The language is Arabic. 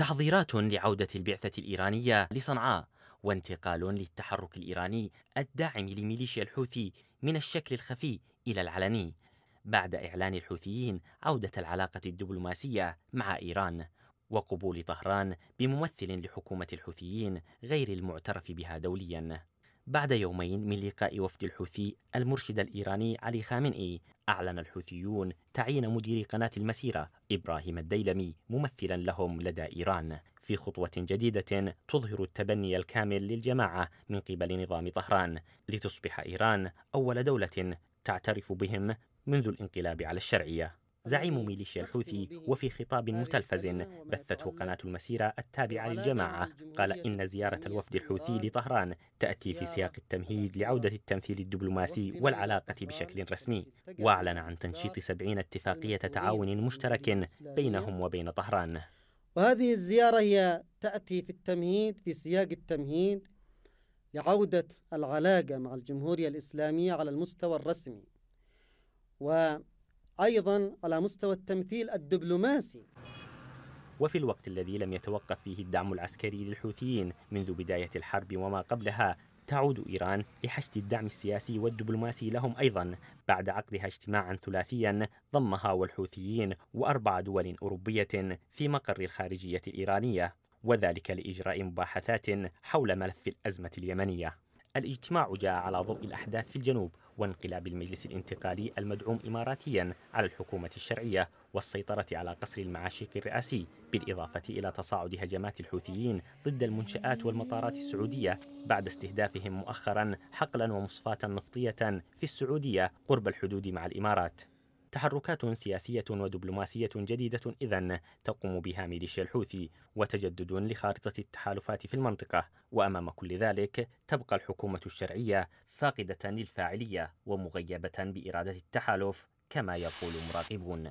تحضيرات لعودة البعثة الإيرانية لصنعاء وانتقال للتحرك الإيراني الداعم لميليشيا الحوثي من الشكل الخفي إلى العلني بعد إعلان الحوثيين عودة العلاقة الدبلوماسية مع إيران وقبول طهران بممثل لحكومة الحوثيين غير المعترف بها دوليا بعد يومين من لقاء وفد الحوثي المرشد الإيراني علي خامنئي أعلن الحوثيون تعيين مدير قناة المسيرة إبراهيم الديلمي ممثلا لهم لدى إيران في خطوة جديدة تظهر التبني الكامل للجماعة من قبل نظام طهران لتصبح إيران أول دولة تعترف بهم منذ الانقلاب على الشرعيه زعيم ميليشيا الحوثي وفي خطاب متلفز بثته قناة المسيرة التابعة للجماعة قال إن زيارة الوفد الحوثي لطهران تأتي في سياق التمهيد لعودة التمثيل الدبلوماسي والعلاقة بشكل رسمي وأعلن عن تنشيط سبعين اتفاقية تعاون مشترك بينهم وبين طهران وهذه الزيارة هي تأتي في التمهيد في سياق التمهيد لعودة العلاقة مع الجمهورية الإسلامية على المستوى الرسمي و أيضا على مستوى التمثيل الدبلوماسي وفي الوقت الذي لم يتوقف فيه الدعم العسكري للحوثيين منذ بداية الحرب وما قبلها تعود إيران لحشد الدعم السياسي والدبلوماسي لهم أيضا بعد عقدها اجتماعا ثلاثيا ضمها والحوثيين وأربع دول أوروبية في مقر الخارجية الإيرانية وذلك لإجراء مباحثات حول ملف الأزمة اليمنية الاجتماع جاء على ضوء الأحداث في الجنوب وانقلاب المجلس الانتقالي المدعوم إماراتيا على الحكومة الشرعية والسيطرة على قصر المعاشيق الرئاسي بالإضافة إلى تصاعد هجمات الحوثيين ضد المنشآت والمطارات السعودية بعد استهدافهم مؤخرا حقلا ومصفاة نفطية في السعودية قرب الحدود مع الإمارات تحركات سياسية ودبلوماسية جديدة إذا تقوم بها ميليشيا الحوثي وتجدد لخارطة التحالفات في المنطقة وأمام كل ذلك تبقى الحكومة الشرعية فاقدة للفاعلية ومغيبة بإرادة التحالف كما يقول مراقبون